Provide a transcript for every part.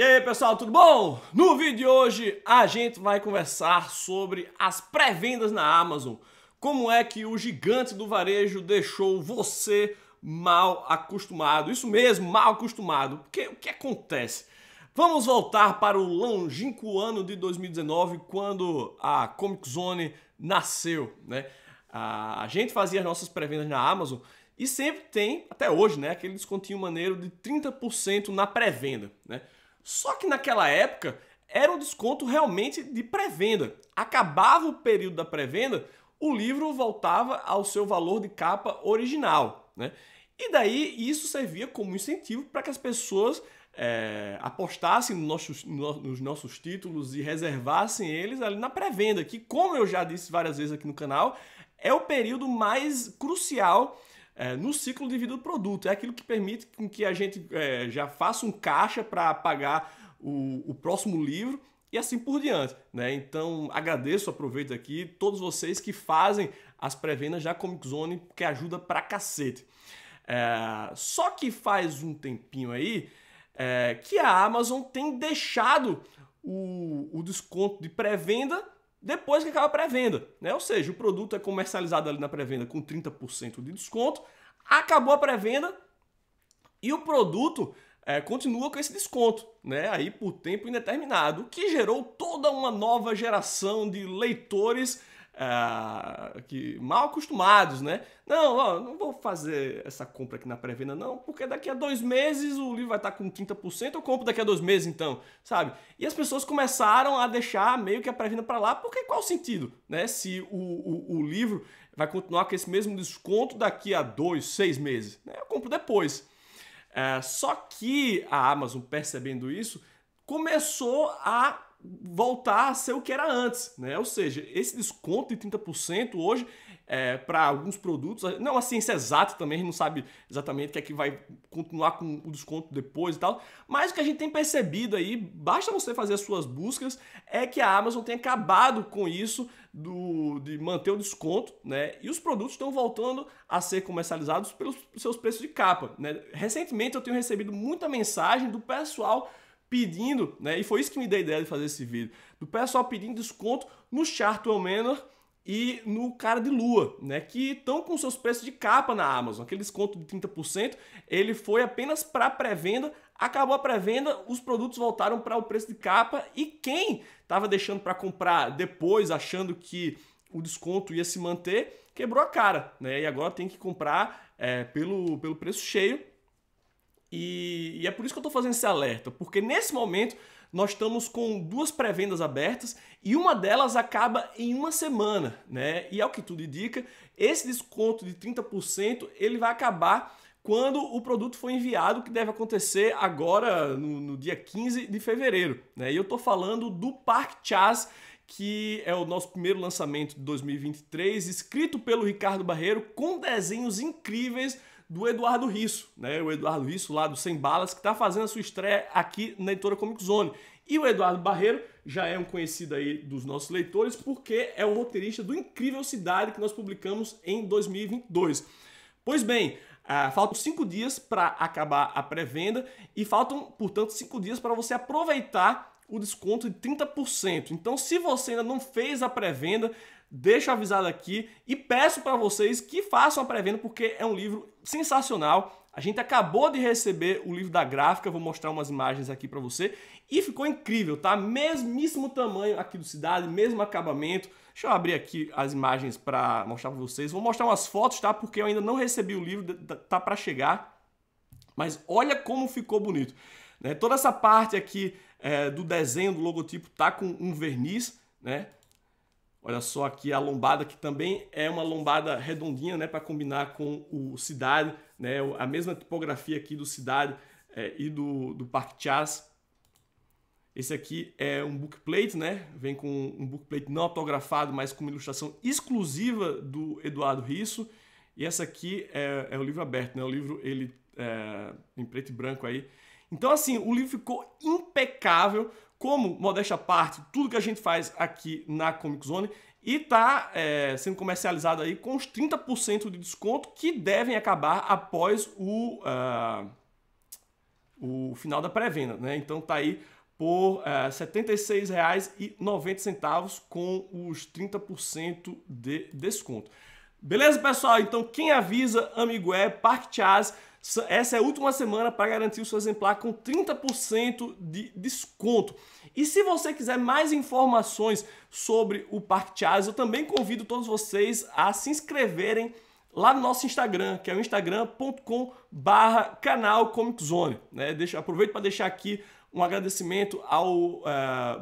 E aí pessoal, tudo bom? No vídeo de hoje a gente vai conversar sobre as pré-vendas na Amazon. Como é que o gigante do varejo deixou você mal acostumado? Isso mesmo, mal acostumado. Porque o que acontece? Vamos voltar para o longínquo ano de 2019, quando a Comic Zone nasceu, né? A gente fazia as nossas pré-vendas na Amazon e sempre tem, até hoje, né, aquele descontinho maneiro de 30% na pré-venda, né? Só que naquela época era um desconto realmente de pré-venda. Acabava o período da pré-venda, o livro voltava ao seu valor de capa original. Né? E daí isso servia como incentivo para que as pessoas é, apostassem nos nossos, nos nossos títulos e reservassem eles ali na pré-venda, que, como eu já disse várias vezes aqui no canal, é o período mais crucial é, no ciclo de vida do produto. É aquilo que permite que a gente é, já faça um caixa para pagar o, o próximo livro e assim por diante. Né? Então agradeço, aproveito aqui todos vocês que fazem as pré-vendas da Comic Zone, que ajuda pra cacete. É, só que faz um tempinho aí é, que a Amazon tem deixado o, o desconto de pré-venda depois que acaba a pré-venda. Né? Ou seja, o produto é comercializado ali na pré-venda com 30% de desconto, acabou a pré-venda e o produto é, continua com esse desconto, né? aí por tempo indeterminado, o que gerou toda uma nova geração de leitores Ah, que mal acostumados, né? Não, ó, não vou fazer essa compra aqui na pré-venda, não, porque daqui a dois meses o livro vai estar com 30%, eu compro daqui a dois meses, então, sabe? E as pessoas começaram a deixar meio que a pré-venda para lá, porque qual o sentido, né? Se o, o, o, livro vai continuar com esse mesmo desconto daqui a dois, seis meses, né? Eu compro depois. É, só que a Amazon, percebendo isso, começou a voltar a ser o que era antes, né? Ou seja, esse desconto de 30% hoje é, para alguns produtos, não a ciência exata também, a gente não sabe exatamente o que é que vai continuar com o desconto depois e tal, mas o que a gente tem percebido aí, basta você fazer as suas buscas, é que a Amazon tem acabado com isso do, de manter o desconto, né? E os produtos estão voltando a ser comercializados pelos seus preços de capa, né? Recentemente eu tenho recebido muita mensagem do pessoal pedindo, né? E foi isso que me deu a ideia de fazer esse vídeo. Do pessoal pedindo desconto no Chartwell Manor e no Cara de Lua, né? Que estão com seus preços de capa na Amazon. Aquele desconto de 30%, ele foi apenas para pré-venda. Acabou a pré-venda, os produtos voltaram para o preço de capa e quem estava deixando para comprar depois, achando que o desconto ia se manter, quebrou a cara, né? E agora tem que comprar é, pelo, pelo preço cheio e, e é por isso que eu estou fazendo esse alerta, porque nesse momento nós estamos com duas pré-vendas abertas e uma delas acaba em uma semana, né? E ao que tudo indica, esse desconto de 30% ele vai acabar quando o produto for enviado, que deve acontecer agora no, no dia 15 de fevereiro, né? E eu estou falando do Park Chas, que é o nosso primeiro lançamento de 2023, escrito pelo Ricardo Barreiro, com desenhos incríveis do Eduardo Risso, né? O Eduardo Risso lá do Sem Balas, que está fazendo a sua estreia aqui na editora Comic Zone. E o Eduardo Barreiro já é um conhecido aí dos nossos leitores, porque é o roteirista do Incrível Cidade que nós publicamos em 2022. Pois bem, ah, faltam cinco dias para acabar a pré-venda e faltam, portanto, cinco dias para você aproveitar o desconto de 30%. Então, se você ainda não fez a pré-venda, deixo avisado aqui e peço para vocês que façam a pré-venda porque é um livro sensacional. A gente acabou de receber o livro da gráfica, vou mostrar umas imagens aqui para você. E ficou incrível, tá? Mesmíssimo tamanho aqui do Cidade, mesmo acabamento. Deixa eu abrir aqui as imagens para mostrar para vocês. Vou mostrar umas fotos, tá? Porque eu ainda não recebi o livro, tá para chegar. Mas olha como ficou bonito. Né? Toda essa parte aqui é, do desenho, do logotipo, tá com um verniz, né? Olha só aqui a lombada, que também é uma lombada redondinha, né, para combinar com o Cidade, né, a mesma tipografia aqui do Cidade é, e do, do Parque Chas. Esse aqui é um bookplate, né, vem com um bookplate não autografado, mas com uma ilustração exclusiva do Eduardo Risso. E essa aqui é, é o livro aberto, né, o livro ele é, em preto e branco aí. Então assim, o livro ficou impecável, como, modéstia parte, tudo que a gente faz aqui na Comic Zone e está é, sendo comercializado aí com os 30% de desconto que devem acabar após o, uh, o final da pré-venda. Né? Então tá aí por uh, R$ 76,90 com os 30% de desconto. Beleza, pessoal? Então, quem avisa, amigo é, Parque Chaz. Essa é a última semana para garantir o seu exemplar com 30% de desconto. E se você quiser mais informações sobre o Parque Chaz, eu também convido todos vocês a se inscreverem lá no nosso Instagram, que é o instagram.com barra canal Comic Zone. Né? Deixa, aproveito para deixar aqui um agradecimento ao uh,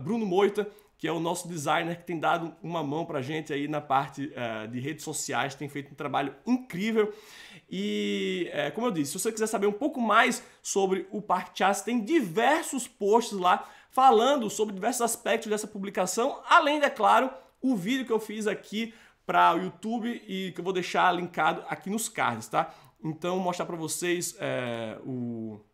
Bruno Moita, que é o nosso designer que tem dado uma mão para a gente aí na parte uh, de redes sociais, tem feito um trabalho incrível. E, uh, como eu disse, se você quiser saber um pouco mais sobre o Parque Chassi, tem diversos posts lá falando sobre diversos aspectos dessa publicação, além, é claro, o vídeo que eu fiz aqui para o YouTube e que eu vou deixar linkado aqui nos cards, tá? Então, mostrar para vocês uh, o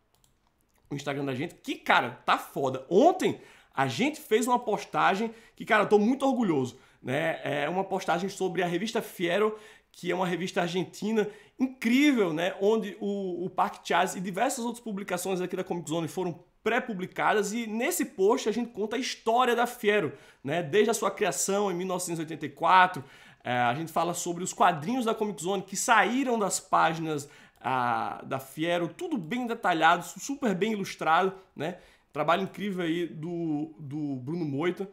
o Instagram da gente, que, cara, tá foda. Ontem a gente fez uma postagem que, cara, eu tô muito orgulhoso. Né? É uma postagem sobre a revista Fiero, que é uma revista argentina incrível, né? Onde o, o Park Chaz e diversas outras publicações aqui da Comic Zone foram pré-publicadas e nesse post a gente conta a história da Fiero, né? Desde a sua criação em 1984, é, a gente fala sobre os quadrinhos da Comic Zone que saíram das páginas ah, da Fiero, tudo bem detalhado, super bem ilustrado, né? Trabalho incrível aí do, do Bruno Moita.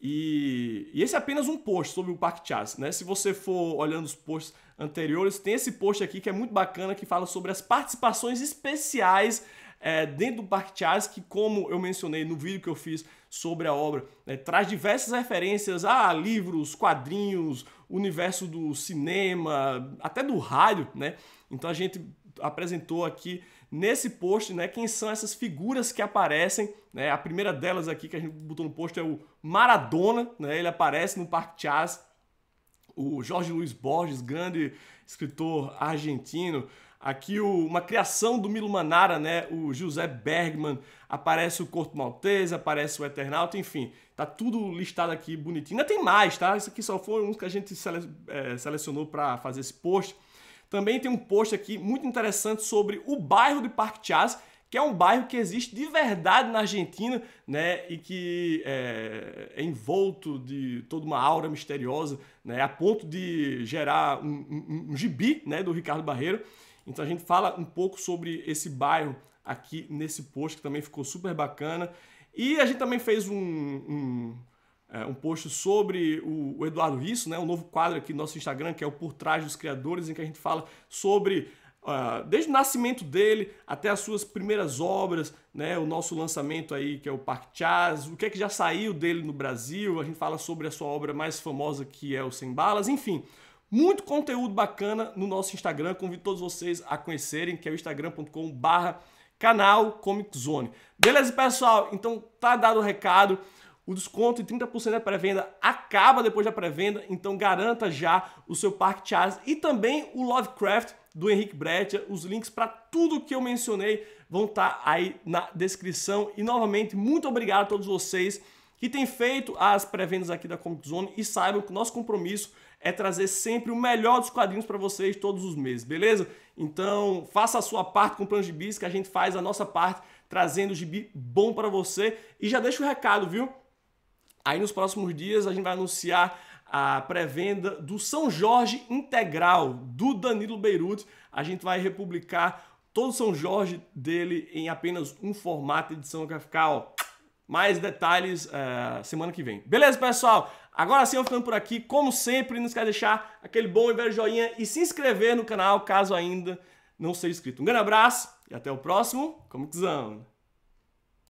E, e, esse é apenas um post sobre o Parque Chas, né? Se você for olhando os posts anteriores, tem esse post aqui que é muito bacana que fala sobre as participações especiais é, dentro do Parque Chas, que como eu mencionei no vídeo que eu fiz sobre a obra, né, traz diversas referências a livros, quadrinhos, universo do cinema, até do rádio, né? Então a gente apresentou aqui nesse post, né, quem são essas figuras que aparecem, né? A primeira delas aqui que a gente botou no post é o Maradona, né? Ele aparece no Parque Chaz. O Jorge Luiz Borges, grande escritor argentino, Aqui uma criação do Milo Manara, né? O José Bergman, aparece o Corto Maltese, aparece o Eternauta, enfim. Tá tudo listado aqui bonitinho. Ainda tem mais, tá? Isso aqui só foram uns que a gente eh, selecionou para fazer esse post. Também tem um post aqui muito interessante sobre o bairro de Parque Chas, que é um bairro que existe de verdade na Argentina, né, e que é, é envolto de toda uma aura misteriosa, né, a ponto de gerar um, um, um, gibi, né, do Ricardo Barreiro. Então a gente fala um pouco sobre esse bairro aqui nesse post que também ficou super bacana. E a gente também fez um, um é, um post sobre o, o Eduardo Risso, né, um novo quadro aqui no nosso Instagram, que é o Por Trás dos Criadores, em que a gente fala sobre Uh, desde o nascimento dele até as suas primeiras obras, né, o nosso lançamento aí que é o Parque Chaz, o que é que já saiu dele no Brasil, a gente fala sobre a sua obra mais famosa que é o Sem Balas, enfim, muito conteúdo bacana no nosso Instagram, convido todos vocês a conhecerem, que é o instagram.com barra canal Comic Zone. Beleza, pessoal? Então tá dado o recado. O desconto de 30% da pré-venda acaba depois da pré-venda, então garanta já o seu Parque Charles e também o Lovecraft do Henrique Breccia. Os links para tudo que eu mencionei vão estar tá aí na descrição. E novamente, muito obrigado a todos vocês que têm feito as pré-vendas aqui da Comic Zone e saibam que o nosso compromisso é trazer sempre o melhor dos quadrinhos para vocês todos os meses, beleza? Então, faça a sua parte com o plano de bis, que a gente faz a nossa parte trazendo o gibi bom para você. E já deixa o recado, viu? Aí nos próximos dias a gente vai anunciar a pré-venda do São Jorge Integral do Danilo Beirute. A gente vai republicar todo o São Jorge dele em apenas um formato edição que vai ficar, ó, mais detalhes uh, semana que vem. Beleza, pessoal? Agora sim, eu ficando por aqui. Como sempre, não esquece de deixar aquele bom e velho joinha e se inscrever no canal caso ainda não seja inscrito. Um grande abraço e até o próximo Comixão!